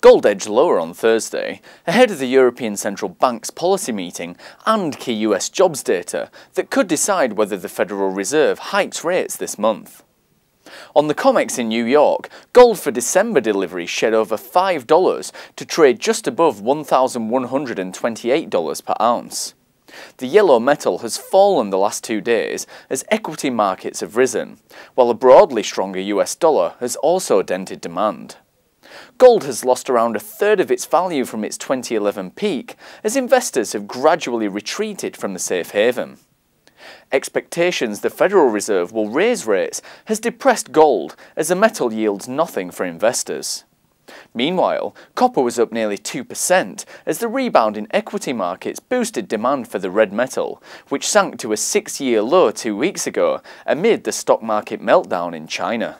Gold edged lower on Thursday, ahead of the European Central Bank's policy meeting and key US jobs data that could decide whether the Federal Reserve hikes rates this month. On the COMEX in New York, gold for December delivery shed over $5 to trade just above $1,128 per ounce. The yellow metal has fallen the last two days as equity markets have risen, while a broadly stronger US dollar has also dented demand. Gold has lost around a third of its value from its 2011 peak as investors have gradually retreated from the safe haven. Expectations the Federal Reserve will raise rates has depressed gold as the metal yields nothing for investors. Meanwhile, copper was up nearly 2% as the rebound in equity markets boosted demand for the red metal, which sank to a six-year low two weeks ago amid the stock market meltdown in China.